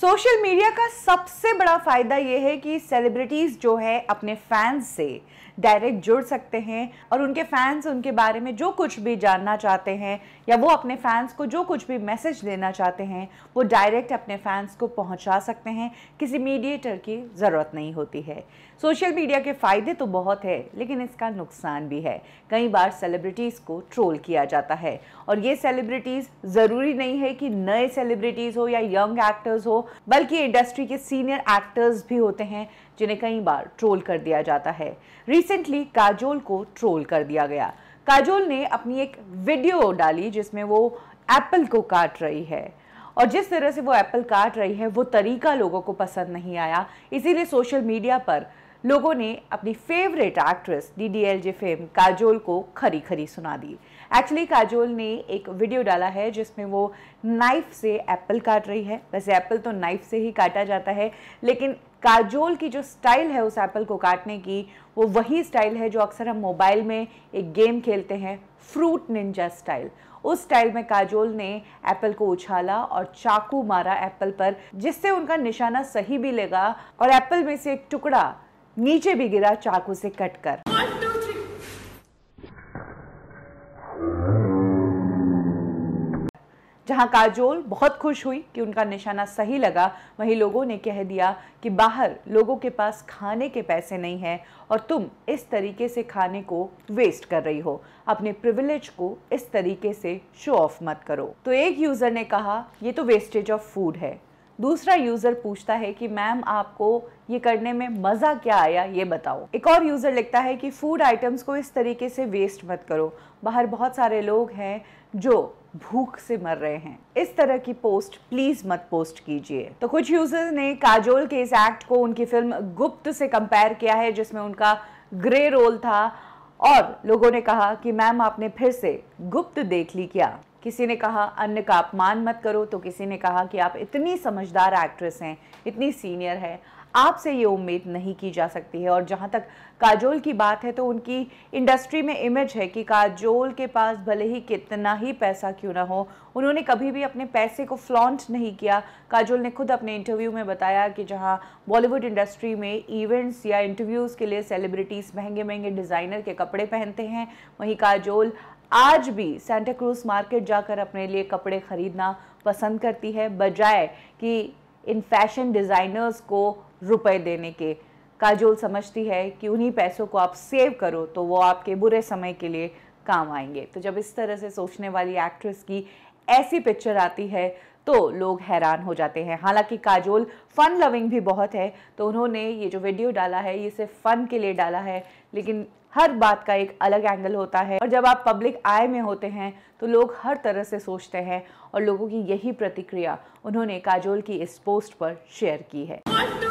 social media का सबसे बड़ा फ़ायदा ये है कि सेलिब्रिटीज़ जो है अपने फैंस से डायरेक्ट जुड़ सकते हैं और उनके फैंस उनके बारे में जो कुछ भी जानना चाहते हैं या वो अपने फैंस को जो कुछ भी मैसेज देना चाहते हैं वो डायरेक्ट अपने फैंस को पहुंचा सकते हैं किसी मीडिएटर की ज़रूरत नहीं होती है सोशल मीडिया के फ़ायदे तो बहुत है लेकिन इसका नुकसान भी है कई बार सेलिब्रिटीज़ को ट्रोल किया जाता है और ये सेलिब्रिटीज़ ज़रूरी नहीं है कि नए सेलिब्रिटीज़ हो या यंग एक्टर्स हो बल्कि इंडस्ट्री के सीनियर एक्टर्स भी होते हैं जिन्हें कई बार ट्रोल कर दिया जाता है रिसेंटली काजोल को ट्रोल कर दिया गया काजोल ने अपनी एक वीडियो डाली जिसमें वो एप्पल को काट रही है और जिस तरह से वो एप्पल काट रही है वो तरीका लोगों को पसंद नहीं आया इसीलिए सोशल मीडिया पर लोगों ने अपनी favourite actress D D L J fame Kajol को खरी खरी सुना दी एक्चुअली काजोल ने एक वीडियो डाला है जिसमें वो नाइफ से एप्पल काट रही है वैसे एप्पल तो नाइफ से ही काटा जाता है लेकिन काजोल की जो स्टाइल है उस एप्पल को काटने की वो वही स्टाइल है जो अक्सर हम मोबाइल में एक गेम खेलते हैं फ्रूट निंजा स्टाइल उस स्टाइल में काजोल ने एप्पल को उछाला और चाकू मारा एप्पल पर जिससे उनका निशाना सही भी लगा और एप्पल में से एक टुकड़ा नीचे भी गिरा चाकू से कट कर जहां काजोल बहुत खुश हुई कि उनका निशाना सही लगा वहीं लोगों ने कह दिया कि बाहर लोगों के पास खाने के पैसे नहीं हैं और तुम इस तरीके से खाने को वेस्ट कर रही हो अपने प्रिविलेज को इस तरीके से शो ऑफ मत करो तो एक यूज़र ने कहा ये तो वेस्टेज ऑफ फूड है दूसरा यूज़र पूछता है कि मैम आपको ये करने में मज़ा क्या आया ये बताओ एक और यूज़र लिखता है कि फ़ूड आइटम्स को इस तरीके से वेस्ट मत करो बाहर बहुत सारे लोग हैं जो भूख से मर रहे हैं इस तरह की पोस्ट प्लीज मत पोस्ट कीजिए तो कुछ यूजर्स ने काजोल के इस एक्ट को उनकी फिल्म गुप्त से कंपेयर किया है जिसमें उनका ग्रे रोल था और लोगों ने कहा कि मैम आपने फिर से गुप्त देख ली क्या किसी ने कहा अन्य का अपमान मत करो तो किसी ने कहा कि आप इतनी समझदार एक्ट्रेस हैं इतनी सीनियर हैं आपसे ये उम्मीद नहीं की जा सकती है और जहाँ तक काजोल की बात है तो उनकी इंडस्ट्री में इमेज है कि काजोल के पास भले ही कितना ही पैसा क्यों ना हो उन्होंने कभी भी अपने पैसे को फ्लॉन्ट नहीं किया काजोल ने खुद अपने इंटरव्यू में बताया कि जहाँ बॉलीवुड इंडस्ट्री में इवेंट्स या इंटरव्यूज़ के लिए सेलिब्रिटीज़ महंगे महंगे डिज़ाइनर के कपड़े पहनते हैं वहीं काजोल आज भी सेंटा क्रूज मार्केट जाकर अपने लिए कपड़े खरीदना पसंद करती है बजाय कि इन फैशन डिज़ाइनर्स को रुपए देने के काजोल समझती है कि उन्हीं पैसों को आप सेव करो तो वो आपके बुरे समय के लिए काम आएंगे तो जब इस तरह से सोचने वाली एक्ट्रेस की ऐसी पिक्चर आती है तो लोग हैरान हो जाते हैं हालांकि काजोल फ़न लविंग भी बहुत है तो उन्होंने ये जो वीडियो डाला है ये सिर्फ फ़न के लिए डाला है लेकिन हर बात का एक अलग एंगल होता है और जब आप पब्लिक आय में होते हैं तो लोग हर तरह से सोचते हैं और लोगों की यही प्रतिक्रिया उन्होंने काजोल की इस पोस्ट पर शेयर की है